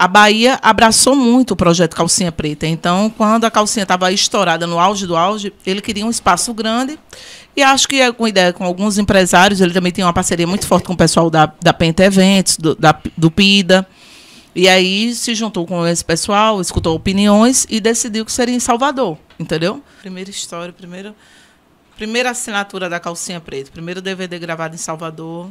a Bahia abraçou muito o projeto Calcinha Preta. Então, quando a calcinha estava estourada no auge do auge, ele queria um espaço grande. E acho que é com ideia com alguns empresários, ele também tem uma parceria muito forte com o pessoal da, da Penta Eventos, do, da, do PIDA. E aí se juntou com esse pessoal, escutou opiniões e decidiu que seria em Salvador, entendeu? Primeira história, primeiro, primeira assinatura da Calcinha Preta, primeiro DVD gravado em Salvador.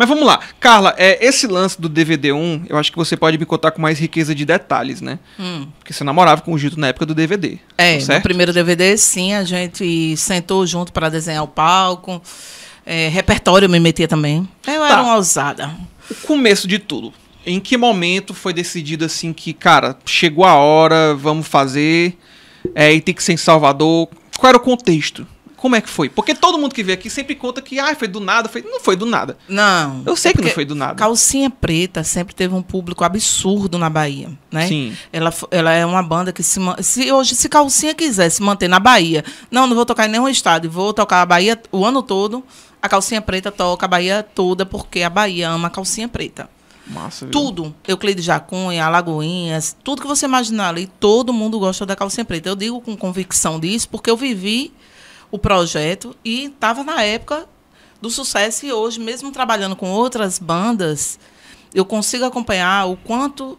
Mas vamos lá. Carla, é, esse lance do DVD1, eu acho que você pode me contar com mais riqueza de detalhes, né? Hum. Porque você namorava com o Gito na época do DVD. É, tá no primeiro DVD, sim, a gente sentou junto para desenhar o palco. É, repertório eu me metia também. Eu tá. era uma ousada. O começo de tudo. Em que momento foi decidido assim que, cara, chegou a hora, vamos fazer, é, e tem que ser em Salvador? Qual era o contexto como é que foi? Porque todo mundo que vem aqui sempre conta que ah, foi do nada. Foi... Não foi do nada. Não. Eu sei é que não foi do nada. Calcinha Preta sempre teve um público absurdo na Bahia, né? Sim. Ela, ela é uma banda que se, se hoje, se Calcinha quiser se manter na Bahia, não, não vou tocar em nenhum estado, vou tocar a Bahia o ano todo, a Calcinha Preta toca a Bahia toda, porque a Bahia ama a Calcinha Preta. Massa, viu? Tudo. Euclides Jacunha, Alagoinhas, tudo que você imaginar ali, todo mundo gosta da calcinha preta. Eu digo com convicção disso porque eu vivi o projeto e estava na época do sucesso e hoje, mesmo trabalhando com outras bandas, eu consigo acompanhar o quanto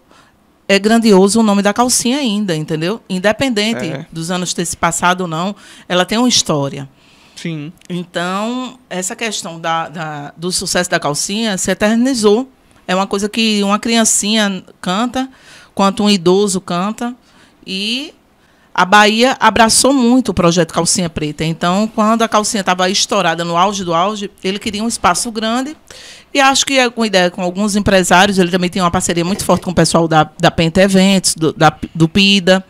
é grandioso o nome da calcinha ainda, entendeu? Independente é. dos anos ter se passado ou não, ela tem uma história. Sim. Então, essa questão da, da, do sucesso da calcinha se eternizou. É uma coisa que uma criancinha canta, quanto um idoso canta. E a Bahia abraçou muito o projeto Calcinha Preta. Então, quando a calcinha estava estourada no auge do auge, ele queria um espaço grande. E acho que com é ideia com alguns empresários, ele também tem uma parceria muito forte com o pessoal da, da Penta Eventos, do, da, do PIDA.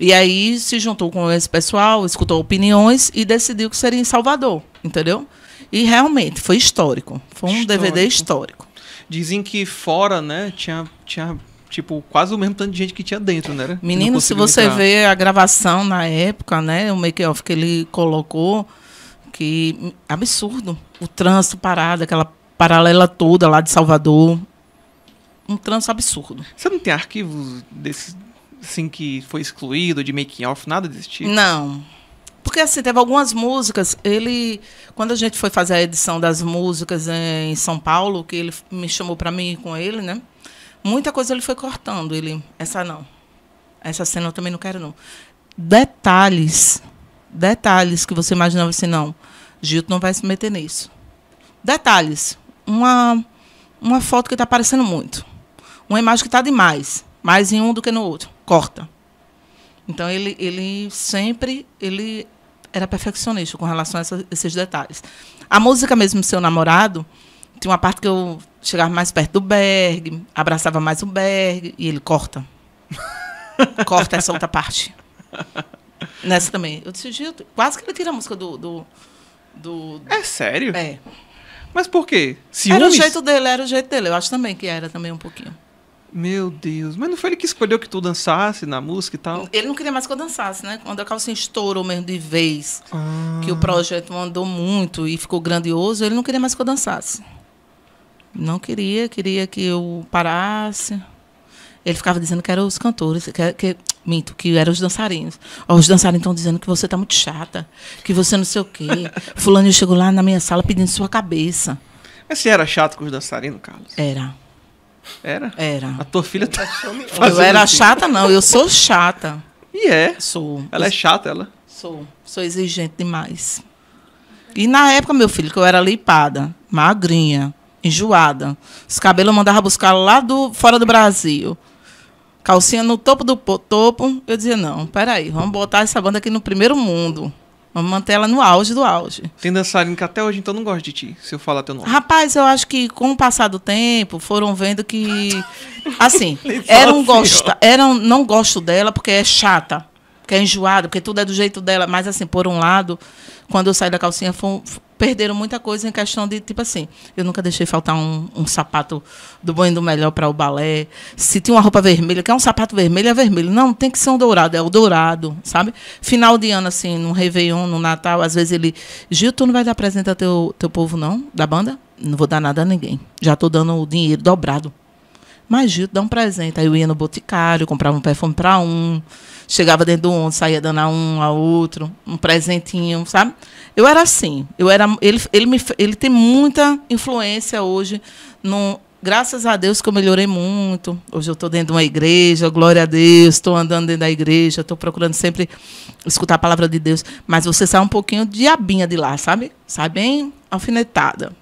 E aí se juntou com esse pessoal, escutou opiniões e decidiu que seria em Salvador, entendeu? E realmente foi histórico. Foi um histórico. DVD histórico. Dizem que fora, né, tinha, tinha tipo, quase o mesmo tanto de gente que tinha dentro, né? Menino, se você entrar. vê a gravação na época, né? O make-off que ele colocou, que absurdo. O trânsito parado, aquela paralela toda lá de Salvador. Um trânsito absurdo. Você não tem arquivos desse, assim, que foi excluído, de making-off, nada desse tipo? Não. Porque, assim, teve algumas músicas, ele... Quando a gente foi fazer a edição das músicas em São Paulo, que ele me chamou para mim com ele, né? Muita coisa ele foi cortando. Ele, essa não. Essa cena eu também não quero, não. Detalhes. Detalhes que você imaginava assim, não. Gilton não vai se meter nisso. Detalhes. Uma, uma foto que está aparecendo muito. Uma imagem que está demais. Mais em um do que no outro. Corta. Então ele, ele sempre ele era perfeccionista com relação a essa, esses detalhes. A música mesmo, Seu Namorado, tem uma parte que eu chegava mais perto do Berg, abraçava mais o Berg, e ele corta. corta essa outra parte. Nessa também. Eu decidi quase que ele tira a música do. do, do... É sério? É. Mas por quê? Ciúmes? Era o jeito dele, era o jeito dele. Eu acho também que era também um pouquinho. Meu Deus, mas não foi ele que escolheu que tu dançasse na música e tal? Ele não queria mais que eu dançasse, né? Quando a calcinha estourou mesmo de vez, ah. que o ah. projeto andou muito e ficou grandioso, ele não queria mais que eu dançasse. Não queria, queria que eu parasse. Ele ficava dizendo que eram os cantores, que, que minto, que eram os dançarinos. os dançarinos estão dizendo que você está muito chata, que você não sei o quê. Fulano chegou lá na minha sala pedindo sua cabeça. Mas você era chato com os dançarinos, Carlos? Era. Era? Era. A tua filha tá Eu era assim. chata, não. Eu sou chata. E é? Sou. Ela eu... é chata, ela? Sou. Sou exigente demais. E na época, meu filho, que eu era leipada, magrinha, enjoada. Os cabelos eu mandava buscar lá do fora do Brasil. Calcinha no topo do topo. Eu dizia, não, peraí, vamos botar essa banda aqui no primeiro mundo. Vamos manter ela no auge do auge. Tem dançarina que até hoje então não gosta de ti, se eu falar teu nome. Rapaz, eu acho que com o passar do tempo foram vendo que. Assim, era um gosta, um não gosto dela porque é chata que é enjoado, porque tudo é do jeito dela. Mas, assim, por um lado, quando eu saí da calcinha, foi, perderam muita coisa em questão de, tipo assim, eu nunca deixei faltar um, um sapato do bom e do melhor para o balé. Se tinha uma roupa vermelha, quer é um sapato vermelho, é vermelho. Não, tem que ser um dourado, é o dourado, sabe? Final de ano, assim, no Réveillon, no Natal, às vezes ele. Gil, tu não vai dar presente ao teu, teu povo, não? Da banda? Não vou dar nada a ninguém. Já estou dando o dinheiro dobrado. Mas Gil, dá um presente. Aí eu ia no boticário, comprava um perfume para um chegava dentro do ônibus, saía dando a um, a outro, um presentinho, sabe? Eu era assim. Eu era, ele, ele, me, ele tem muita influência hoje. No, graças a Deus que eu melhorei muito. Hoje eu estou dentro de uma igreja, glória a Deus, estou andando dentro da igreja, estou procurando sempre escutar a palavra de Deus. Mas você sai um pouquinho diabinha de lá, sabe? Sai bem alfinetada.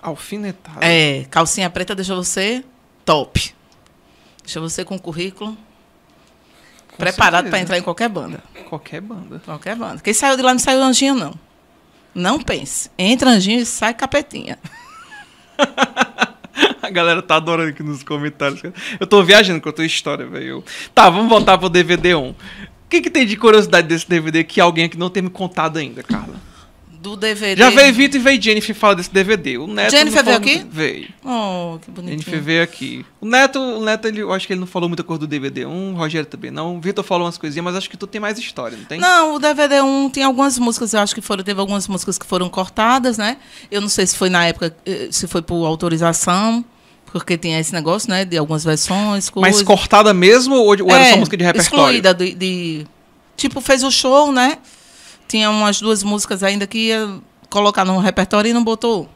Alfinetada? É, calcinha preta deixa você top. Deixa você com currículo com preparado para entrar em qualquer banda. Qualquer banda. Qualquer banda. Quem saiu de lá não saiu anjinho, não. Não pense. Entra anjinho e sai capetinha. A galera tá adorando aqui nos comentários. Eu tô viajando com a tua história, velho. Tá, vamos voltar pro DVD 1. O que, que tem de curiosidade desse DVD que alguém aqui não tem me contado ainda, Carla? do DVD. Já veio Vitor e veio Jennifer falar desse DVD. O Neto Jennifer veio aqui? Veio. Oh, que bonitinho. Jennifer veio aqui. O Neto, o Neto ele, eu acho que ele não falou muita coisa do DVD 1, o Rogério também não. O Vitor falou umas coisinhas, mas acho que tu tem mais história, não tem? Não, o DVD 1 tem algumas músicas, eu acho que foram, teve algumas músicas que foram cortadas, né? Eu não sei se foi na época, eh, se foi por autorização. Porque tem esse negócio, né? De algumas versões, coisas. Mas cortada mesmo ou, ou era é, só música de repertório? Excluída de, de... Tipo, fez o show, né? tinha umas duas músicas ainda que ia colocar no repertório e não botou.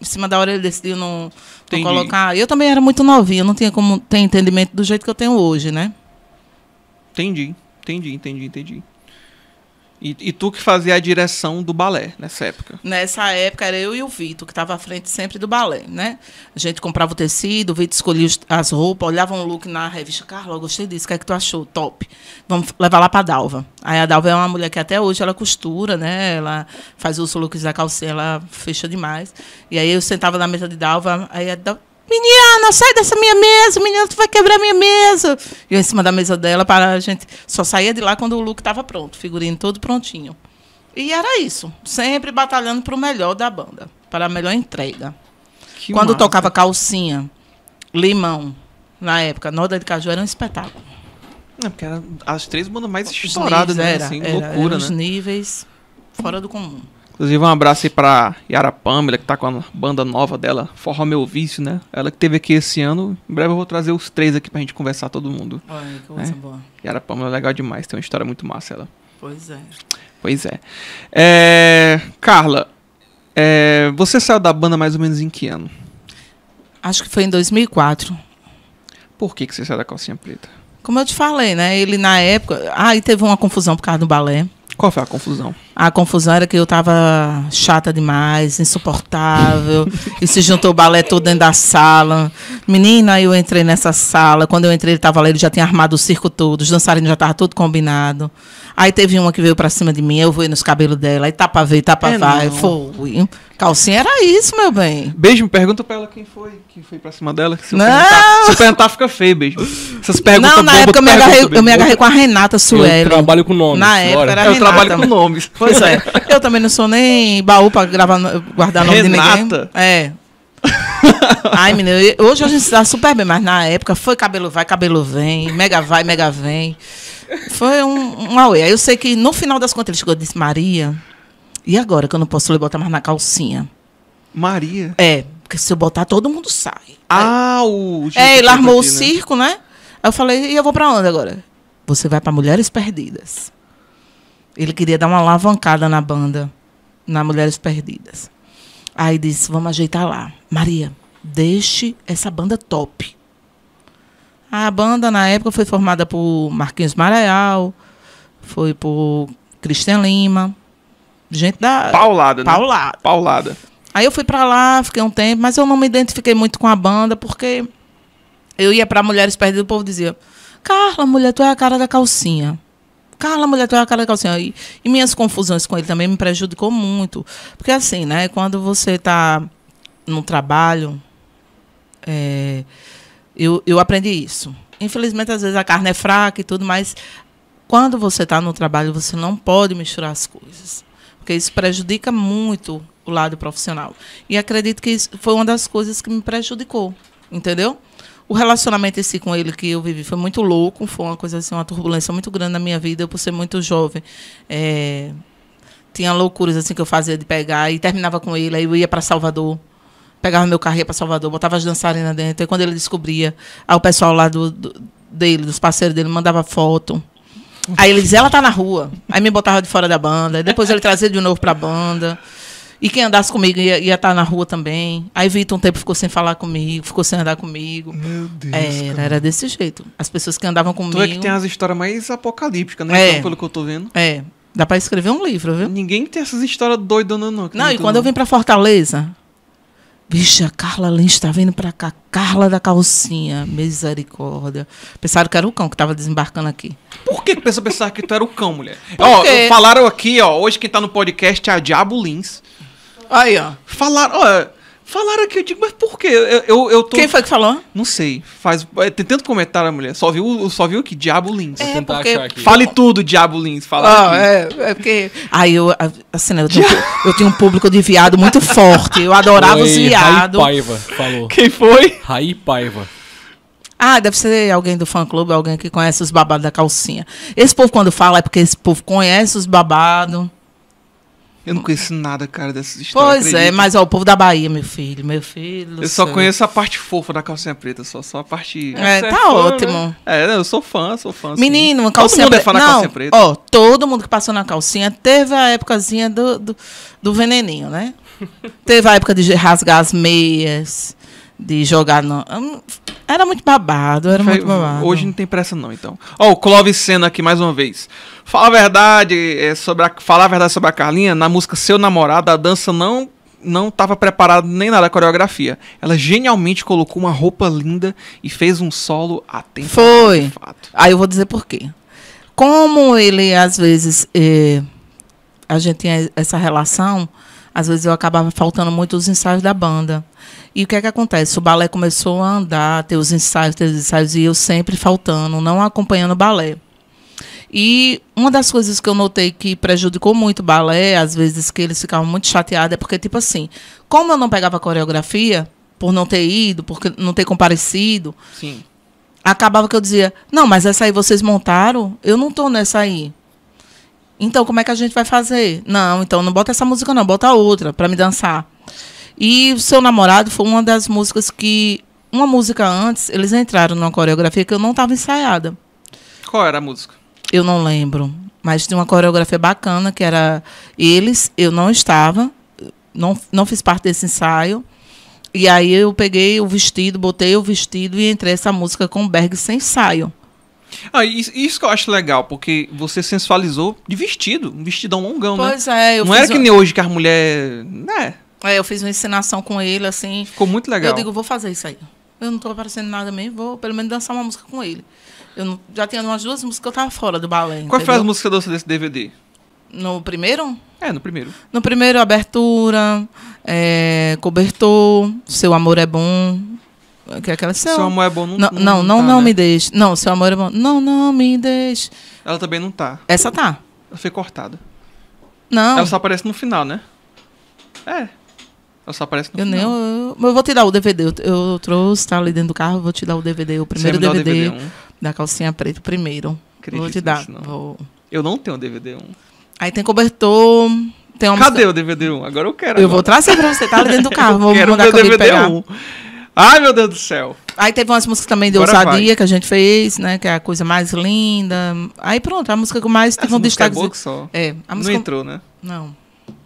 Em cima da hora ele decidiu não, não colocar. Eu também era muito novinha, não tinha como ter entendimento do jeito que eu tenho hoje, né? Entendi, entendi, entendi, entendi. E, e, tu que fazia a direção do balé nessa época? Nessa época era eu e o Vitor, que estava à frente sempre do balé, né? A gente comprava o tecido, o Vitor escolhia as roupas, olhava um look na revista Carla, gostei disso, o que é que tu achou? Top. Vamos levar lá para Dalva. Aí a Dalva é uma mulher que até hoje ela costura, né? Ela faz os looks da calcinha, ela fecha demais. E aí eu sentava na mesa de Dalva, aí a Dalva Menina, sai dessa minha mesa, menina, tu vai quebrar minha mesa. E eu em cima da mesa dela, para a gente. Só saía de lá quando o look estava pronto, figurino todo prontinho. E era isso, sempre batalhando para o melhor da banda, para a melhor entrega. Que quando massa. tocava calcinha, limão, na época, Noda de Caju era um espetáculo. É, porque eram as três bandas mais estouradas, né? Era, assim, era, loucura, né? Os níveis fora do comum. Inclusive, um abraço aí pra Yara Pamela, que tá com a banda nova dela, Forró Meu Vício, né? Ela que teve aqui esse ano. Em breve eu vou trazer os três aqui pra gente conversar todo mundo. Olha, que né? coisa boa. Yara Pamela é legal demais, tem uma história muito massa ela. Pois é. Pois é. é Carla, é, você saiu da banda mais ou menos em que ano? Acho que foi em 2004. Por que, que você saiu da calcinha preta? Como eu te falei, né? Ele na época. ah, e teve uma confusão por causa do balé. Qual foi a confusão? A confusão era que eu tava chata demais, insuportável, e se juntou o balé todo dentro da sala. Menina, eu entrei nessa sala, quando eu entrei ele tava lá, ele já tinha armado o circo todo, os dançarinos já estavam tudo combinado. Aí teve uma que veio pra cima de mim, eu voei nos cabelos dela, e tapa veio, tapa é vai, não. foi. Calcinha era isso, meu bem. Beijo, pergunta pra ela quem foi, quem foi pra cima dela. Se não! Perguntar, se perguntar, fica feio, beijo. Essas perguntas Não, na época eu me, agarrei, eu me agarrei com a Renata Sueli. Eu trabalho com nomes. Na época era Eu Renata. trabalho com nomes. Pois é. Eu também não sou nem baú pra gravar, guardar nome Renata. de ninguém. É. Ai, menino, hoje a gente tá super bem, mas na época foi cabelo vai, cabelo vem, mega vai, mega vem. Foi um, um auê. Aí eu sei que no final das contas ele chegou e disse, Maria, e agora que eu não posso lhe botar mais na calcinha? Maria? É, porque se eu botar, todo mundo sai. Ah, o... É, ele armou aqui, o né? circo, né? Aí eu falei, e eu vou para onde agora? Você vai para Mulheres Perdidas. Ele queria dar uma alavancada na banda, na Mulheres Perdidas. Aí disse, vamos ajeitar lá. Maria, deixe essa banda top a banda, na época, foi formada por Marquinhos Maraial, foi por Cristian Lima, gente da... Paulada, Né? Paulada. Aí eu fui para lá, fiquei um tempo, mas eu não me identifiquei muito com a banda, porque eu ia para Mulheres Perdidas, o povo dizia, Carla, mulher, tu é a cara da calcinha. Carla, mulher, tu é a cara da calcinha. E, e minhas confusões com ele também me prejudicou muito. Porque assim, né, quando você tá num trabalho... É, eu, eu aprendi isso. Infelizmente, às vezes a carne é fraca e tudo, mas quando você está no trabalho, você não pode misturar as coisas. Porque isso prejudica muito o lado profissional. E acredito que isso foi uma das coisas que me prejudicou. Entendeu? O relacionamento esse com ele que eu vivi foi muito louco, foi uma coisa assim, uma turbulência muito grande na minha vida, eu por ser muito jovem. É, tinha loucuras assim que eu fazia de pegar e terminava com ele, aí eu ia para Salvador pegava meu carro ia para Salvador, botava as dançarinas dentro. E quando ele descobria, aí o pessoal lá do, do dele, dos parceiros dele, mandava foto. Aí ele dizia, ela tá na rua. Aí me botava de fora da banda. Depois ele trazia de novo pra banda. E quem andasse comigo ia estar tá na rua também. Aí Vitor um tempo ficou sem falar comigo, ficou sem andar comigo. Meu Deus. Era, era desse jeito. As pessoas que andavam comigo. Tu é que tem as histórias mais apocalípticas, né? É, então, pelo que eu tô vendo. É. Dá pra escrever um livro, viu? Ninguém tem essas histórias doidas, não. Não, não e quando não. eu vim pra Fortaleza, Bicha, Carla Lins está vindo para cá. Carla da calcinha. Misericórdia. Pensaram que era o cão que estava desembarcando aqui. Por que pensa pensar que tu era o cão, mulher? ó, falaram aqui, ó. Hoje quem está no podcast é a Diabo Lins. Aí, ó. Falaram, ó. Falaram aqui, eu digo, mas por quê? Eu, eu, eu tô... Quem foi que falou? Não sei. Faz... É, tem tanto comentário, mulher. Só viu, só viu que Diabo Lins. É, porque... Fale tudo, Diabo Lins. Fala ah, é, é, porque. Aí eu, assim, né, eu tenho, eu tenho um público de viado muito forte. Eu adorava foi os viados. Paiva falou. Quem foi? Raí Paiva. Ah, deve ser alguém do fã-clube, alguém que conhece os babados da calcinha. Esse povo, quando fala, é porque esse povo conhece os babados. Eu não conheço nada, cara, dessas histórias. Pois é, mas ó, o povo da Bahia, meu filho, meu filho. Eu só conheço a parte fofa da calcinha preta, só, só a parte. É, é tá fã, né? ótimo. Né? É, eu sou fã, sou fã. Assim. Menino, uma calcinha preta. Todo mundo é fã da calcinha preta. Ó, todo mundo que passou na calcinha teve a épocazinha do, do, do veneninho, né? teve a época de rasgar as meias de jogar. No... Era muito babado, era Foi, muito babado. Hoje não tem pressa, não, então. Ó, oh, o Clóvis Senna aqui mais uma vez. Fala a verdade é, sobre a, a verdade sobre a Carlinha, na música Seu Namorado, a dança não não estava preparada nem nada a coreografia. Ela genialmente colocou uma roupa linda e fez um solo a tempo. Foi. Aí eu vou dizer por quê. Como ele, às vezes, eh, a gente tem essa relação, às vezes eu acabava faltando muito os ensaios da banda. E o que é que acontece? O balé começou a andar, ter os ensaios, ter os ensaios, e eu sempre faltando, não acompanhando o balé. E uma das coisas que eu notei que prejudicou muito o balé, às vezes que eles ficavam muito chateados, é porque, tipo assim, como eu não pegava coreografia, por não ter ido, por não ter comparecido, Sim. acabava que eu dizia, não, mas essa aí vocês montaram, eu não tô nessa aí. Então, como é que a gente vai fazer? Não, então não bota essa música, não, bota outra para me dançar. E o seu namorado foi uma das músicas que. Uma música antes, eles entraram numa coreografia que eu não estava ensaiada. Qual era a música? Eu não lembro. Mas tinha uma coreografia bacana que era eles, eu não estava, não, não fiz parte desse ensaio. E aí eu peguei o vestido, botei o vestido e entrei essa música com o Berg sem ensaio. Ah, isso, isso, que eu acho legal, porque você sensualizou de vestido, um vestidão longão, pois né? Pois é. Eu Não era que nem hoje que as mulheres... Né? É, eu fiz uma ensinação com ele, assim. Ficou muito legal. Eu digo, vou fazer isso aí. Eu não estou aparecendo nada mesmo, vou pelo menos dançar uma música com ele. Eu não, já tinha umas duas músicas que eu tava fora do balé. Qual entendeu? foi a música doce desse DVD? No primeiro? É, no primeiro. No primeiro, abertura, é, cobertor, seu amor é bom, que é aquela, seu, seu amor é bom, não Não, não, não, tá, não né? me deixe. Não, seu amor é bom. Não, não me deixe. Ela também não tá. Essa tá. Ela foi cortada. Não. Ela só aparece no final, né? É. Ela só aparece no eu final. Nem, eu, eu, vou te dar o DVD. Eu, eu trouxe, tá ali dentro do carro, vou te dar o DVD. O primeiro DVD, o DVD 1. da calcinha preta, o primeiro. Acredito vou te dar. vou... Eu não tenho o DVD 1. Aí tem cobertor. Tem uma Cadê música... o DVD 1? Agora eu quero. Eu agora. vou trazer pra você, tá ali dentro do carro. vou quero mandar o DVD pegar. Ai, meu Deus do céu. Aí teve umas músicas também de Agora ousadia vai. que a gente fez, né? Que é a coisa mais linda. Aí pronto, a música que mais teve um é destaque. É, só. é a música... Não entrou, né? Não.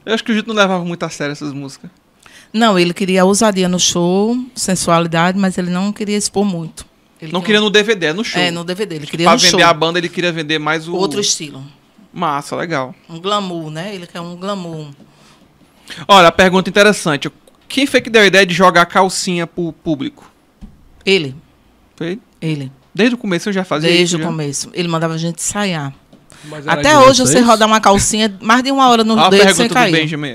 Eu acho que o Gito não levava muito a sério essas músicas. Não, ele queria ousadia no show, sensualidade, mas ele não queria expor muito. Ele não queria no DVD, é no show. É, no DVD. Ele queria pra no vender a banda, ele queria vender mais o. Outro estilo. Massa, legal. Um glamour, né? Ele quer um glamour. Olha, a pergunta interessante. Quem foi que deu a ideia de jogar calcinha pro público? Ele. Foi ele? Ele. Desde o começo eu já fazia Desde isso? Desde o começo. Ele mandava a gente ensaiar. Até hoje vocês? eu sei rodar uma calcinha mais de uma hora no ah, dedo sem cair. Benjamin.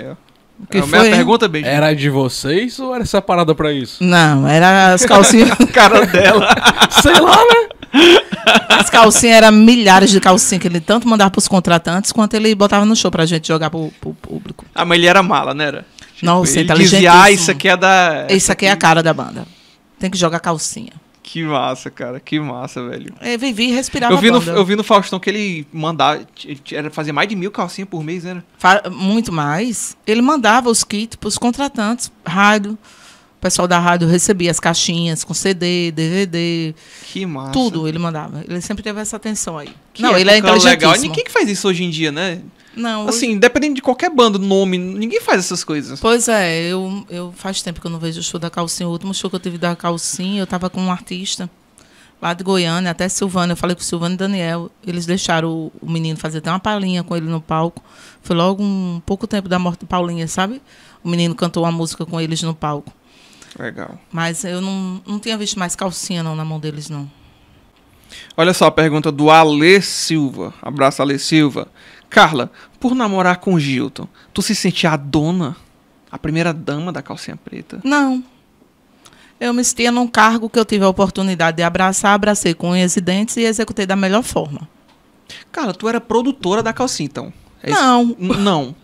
Que era é foi? Minha pergunta, Benjamin. Era de vocês ou era separada pra isso? Não, era as calcinhas. a cara dela. sei lá, né? As calcinhas eram milhares de calcinhas que ele tanto mandava pros contratantes quanto ele botava no show pra gente jogar pro, pro público. Ah, mas ele era mala, né? Era? Tipo, Nossa, ele dizia, ah, isso aqui é da... Isso aqui é a cara da banda. Tem que jogar calcinha. Que massa, cara, que massa, velho. É, vivi e respirava eu vi, no, eu vi no Faustão que ele mandava, era fazer mais de mil calcinhas por mês, né? Muito mais. Ele mandava os kits para os contratantes, rádio, o pessoal da rádio recebia as caixinhas com CD, DVD. Que massa. Tudo ele mandava. Ele sempre teve essa atenção aí. Que Não, ele é, é, é inteligentíssimo. Legal. Ninguém que faz isso hoje em dia, né? Não. Assim, independente dependendo de qualquer banda, nome, ninguém faz essas coisas. Pois é, eu, eu faz tempo que eu não vejo o show da Calcinha. O último show que eu tive da Calcinha, eu tava com um artista lá de Goiânia, até Silvana. Eu falei com o Silvano e Daniel. Eles deixaram o, menino fazer até uma palhinha com ele no palco. Foi logo um pouco tempo da morte de Paulinha, sabe? O menino cantou uma música com eles no palco. Legal. Mas eu não, não tinha visto mais calcinha não na mão deles, não. Olha só a pergunta do Ale Silva. Abraço, Ale Silva. Carla, por namorar com Gilton, tu se sentia a dona, a primeira dama da calcinha preta? Não. Eu me sentia num cargo que eu tive a oportunidade de abraçar, abracei com unhas e dentes e executei da melhor forma. Carla, tu era produtora da calcinha, então? É não. Isso? Não.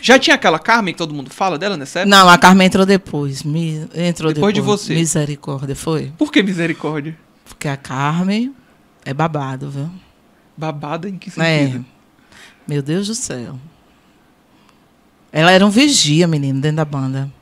Já tinha aquela Carmen que todo mundo fala dela, né? Certo? Não, a Carmen entrou depois. Me, entrou depois, depois de você. Misericórdia, foi? Por que misericórdia? Porque a Carmen é babado, viu? Babado em que é. sentido? É. Meu Deus do céu. Ela era um vigia, menino, dentro da banda.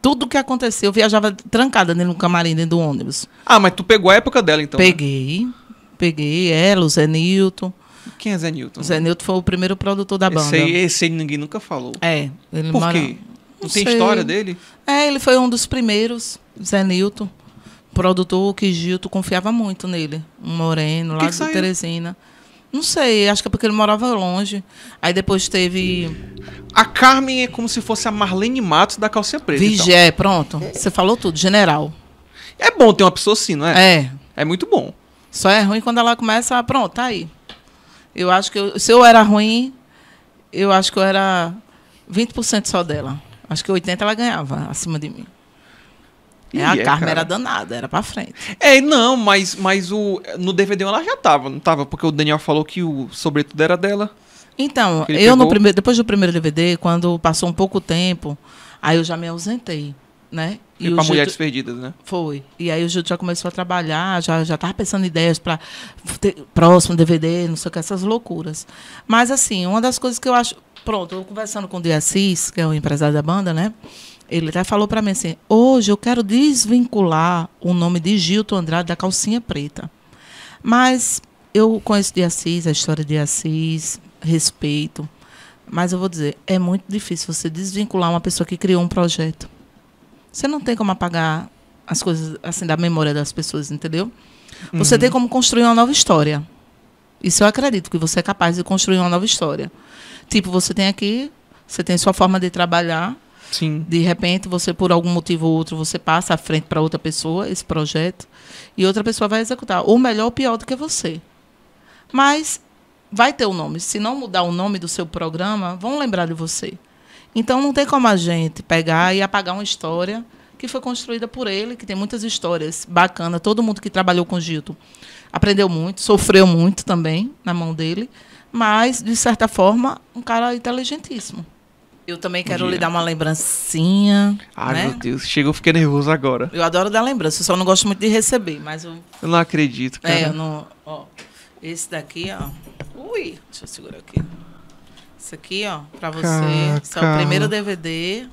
Tudo o que aconteceu, eu viajava trancada dentro do camarim, dentro do ônibus. Ah, mas tu pegou a época dela, então? Né? Peguei. Né? Peguei ela, o Zé Nilton. Quem é Zé Nilton? O Zé Nilton foi o primeiro produtor da banda. Esse aí, esse ninguém nunca falou. É. Ele Por mora... quê? Não, Não tem sei. história dele? É, ele foi um dos primeiros, Zé Nilton. Produtor que Gilto confiava muito nele. Um moreno, que lá que de saiu? Teresina. Não sei, acho que é porque ele morava longe. Aí depois teve. A Carmen é como se fosse a Marlene Matos da calcinha preta. Então. Vigé, então. pronto. Você falou tudo, general. É bom ter uma pessoa assim, não é? É. É muito bom. Só é ruim quando ela começa a. Ah, pronto, tá aí. Eu acho que. Eu, se eu era ruim, eu acho que eu era 20% só dela. Acho que 80% ela ganhava acima de mim é, a é, Carmen era danada, era pra frente. É, não, mas, mas o, no DVD ela já tava, não tava? Porque o Daniel falou que o sobretudo era dela. Então, eu pegou. no primeiro, depois do primeiro DVD, quando passou um pouco tempo, aí eu já me ausentei, né? E, e para Mulheres Perdidas, né? Foi. E aí o Júlio já começou a trabalhar, já já tava pensando em ideias para próximo DVD, não sei o que essas loucuras. Mas assim, uma das coisas que eu acho, pronto, eu conversando com o De que é o empresário da banda, né? Ele até falou para mim assim: hoje eu quero desvincular o nome de Gilton Andrade da calcinha preta. Mas eu conheço de Assis, a história de Assis, respeito. Mas eu vou dizer: é muito difícil você desvincular uma pessoa que criou um projeto. Você não tem como apagar as coisas assim da memória das pessoas, entendeu? Você uhum. tem como construir uma nova história. Isso eu acredito que você é capaz de construir uma nova história. Tipo, você tem aqui, você tem sua forma de trabalhar, Sim. De repente, você, por algum motivo ou outro, você passa à frente para outra pessoa esse projeto e outra pessoa vai executar. Ou melhor, ou pior do que você. Mas vai ter o um nome. Se não mudar o nome do seu programa, vão lembrar de você. Então, não tem como a gente pegar e apagar uma história que foi construída por ele, que tem muitas histórias bacanas. Todo mundo que trabalhou com Gilto aprendeu muito, sofreu muito também na mão dele, mas, de certa forma, um cara inteligentíssimo. Eu também quero lhe dar uma lembrancinha. Ai, né? meu Deus, chega, eu fiquei nervoso agora. Eu adoro dar lembrança, só não gosto muito de receber, mas eu. Eu não acredito, é, cara. É, eu não. Ó, esse daqui, ó. Ui, deixa eu segurar aqui. Isso aqui, ó, pra você. Caraca. Esse é o primeiro DVD.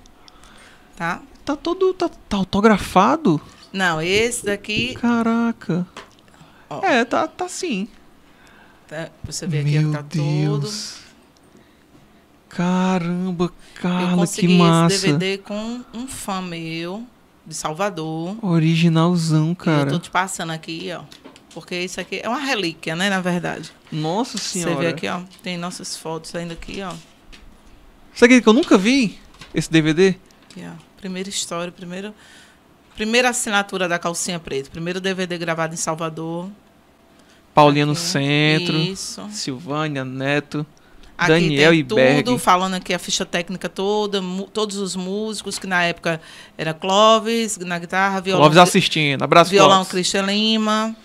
Tá? Tá todo. Tá, tá autografado? Não, esse daqui. Caraca. Ó. É, tá, tá sim. Tá, você vê aqui meu que tá Deus. Caramba, cara, que massa. consegui DVD com um fã meu de Salvador. Originalzão, cara. E eu tô te passando aqui, ó. Porque isso aqui é uma relíquia, né, na verdade. Nossa senhora. Você vê aqui, ó, tem nossas fotos ainda aqui, ó. Sabe que eu nunca vi esse DVD? Aqui, ó. Primeira história, primeiro primeira assinatura da calcinha preta, primeiro DVD gravado em Salvador. Paulinha aqui. no centro. Isso. Silvânia Neto. Aqui Daniel tem tudo, falando aqui a ficha técnica toda, todos os músicos, que na época era Clóvis, na guitarra, violão. Clóvis assistindo, abraço Violão Cristian Lima,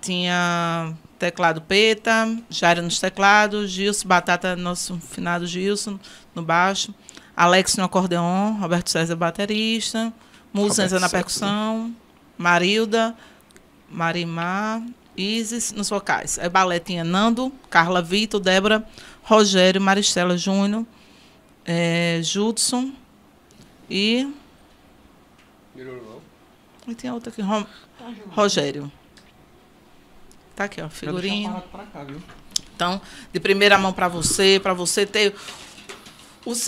tinha teclado Peta, Jairo nos teclados, Gilson Batata, nosso finado Gilson, no baixo, Alex no acordeon, Roberto César baterista, Musenza na percussão, Marilda, Marimar, Isis nos vocais. Aí balé tinha Nando, Carla Vitor, Débora, Rogério, Maristela Júnior, é, Judson e. E tem outro outra aqui, Rom... Rogério. Tá aqui, ó, figurinha. Então, de primeira mão para você, para você ter.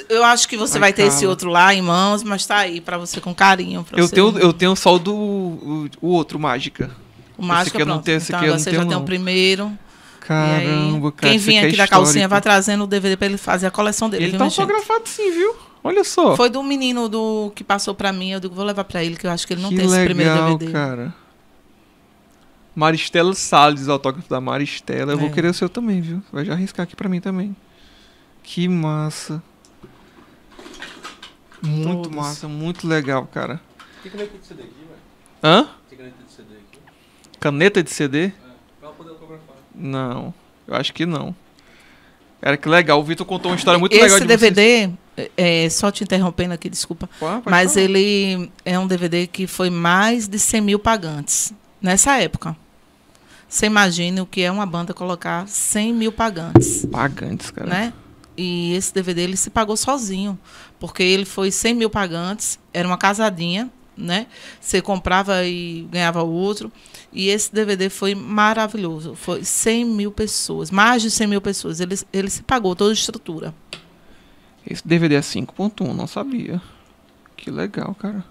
eu acho que você Ai, vai ter esse outro lá em mãos, mas tá aí para você com carinho. eu, você... Tenho, eu tenho só do, o, o outro, Mágica. O Mágica, esse aqui pronto. eu não tenho, esse então, aqui eu não você tenho, já não. tem o primeiro. Caramba, cara. Quem vinha aqui é da calcinha vai trazendo o DVD pra ele fazer a coleção dele. Ele viu, tá autografado sim, viu? Olha só. Foi do menino do que passou pra mim. Eu digo, vou levar pra ele, que eu acho que ele não que tem legal, esse primeiro DVD. cara. Maristela Salles, autógrafo da Maristela. Eu é. vou querer o seu também, viu? Vai já arriscar aqui pra mim também. Que massa. Muito Todos. massa, muito legal, cara. Que caneta de CD aqui, velho? Hã? Que caneta de CD aqui? Caneta de CD? Pra poder autografar. Não, eu acho que não. Cara, que legal. O Vitor contou uma história muito Esse legal de DVD, vocês. É, é, só te interrompendo aqui, desculpa. Pô, mas falar. ele é um DVD que foi mais de 100 mil pagantes nessa época. Você imagina o que é uma banda colocar 100 mil pagantes. Pagantes, cara. Né? E esse DVD ele se pagou sozinho, porque ele foi 100 mil pagantes, era uma casadinha, né? Você comprava e ganhava outro. E esse DVD foi maravilhoso. Foi 100 mil pessoas, mais de 100 mil pessoas. Ele, ele se pagou toda a estrutura. Esse DVD é 5.1, não sabia. Que legal, cara.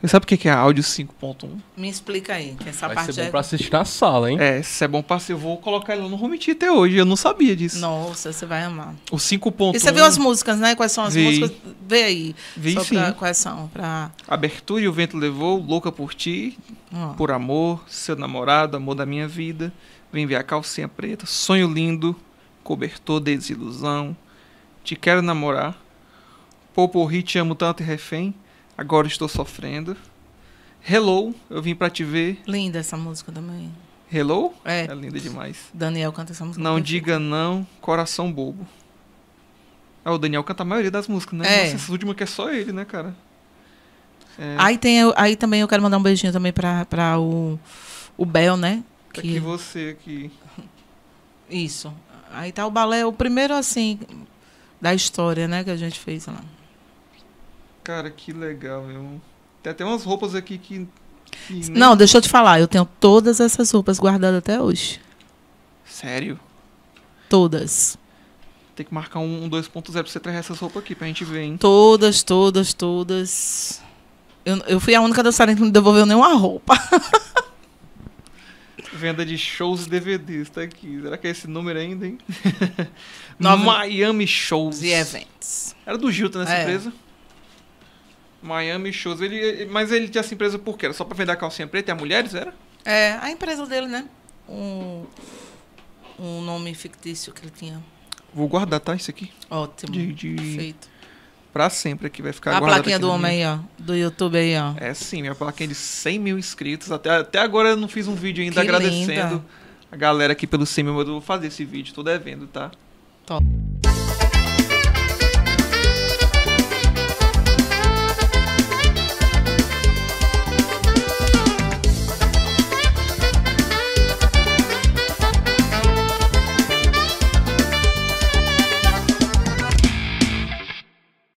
Você sabe o que é áudio 5.1? Me explica aí, que essa Vai parte ser bom é... pra assistir na sala, hein? É, isso é bom pra assistir. Eu vou colocar ele no home theater hoje, eu não sabia disso. Nossa, você vai amar. O 5.1... E você viu as músicas, né? Quais são as Vi. músicas? Vê aí. Vi, sim. Pra, quais são. Pra... Abertura e o Vento Levou, Louca Por Ti, ah. Por Amor, Seu Namorado, Amor da Minha Vida, Vem Ver a Calcinha Preta, Sonho Lindo, Cobertor, Desilusão, Te Quero Namorar, Poporri, Te Amo Tanto e Refém... Agora estou sofrendo. Hello, eu vim para te ver. Linda essa música também. Hello? É. É linda demais. Daniel canta essa música. Não diga não, coração bobo. Ah, o Daniel canta a maioria das músicas, né? É. Nossa, essa última que é só ele, né, cara? É. Aí, tem, aí também eu quero mandar um beijinho também pra, pra o, o Bel, né? Tá que... Aqui você, aqui. Isso. Aí tá o balé, o primeiro, assim, da história, né, que a gente fez lá. Cara, que legal, meu. Tem até umas roupas aqui que. que Não, nem... deixa eu te falar, eu tenho todas essas roupas guardadas até hoje. Sério? Todas. Tem que marcar um, um 2.0 pra você trazer essas roupas aqui pra gente ver, hein? Todas, todas, todas. Eu, eu fui a única dançarina que não devolveu nenhuma roupa. Venda de shows e DVDs, tá aqui. Será que é esse número ainda, hein? Nova... Miami Shows. E eventos. Era do Gilton nessa é. empresa? Miami Shoes. Ele, mas ele tinha essa empresa por quê? Era só para vender a calcinha preta e a mulheres, era? É, a empresa dele, né? Um, um nome fictício que ele tinha. Vou guardar, tá? Isso aqui. Ótimo. De, de... Perfeito. Pra sempre aqui, vai ficar A plaquinha do homem aí, ó. Do YouTube aí, ó. É sim, minha plaquinha de 100 mil inscritos. Até, até agora eu não fiz um vídeo ainda que agradecendo linda. a galera aqui pelo 100 mil. Eu vou fazer esse vídeo, tô devendo, tá? Top.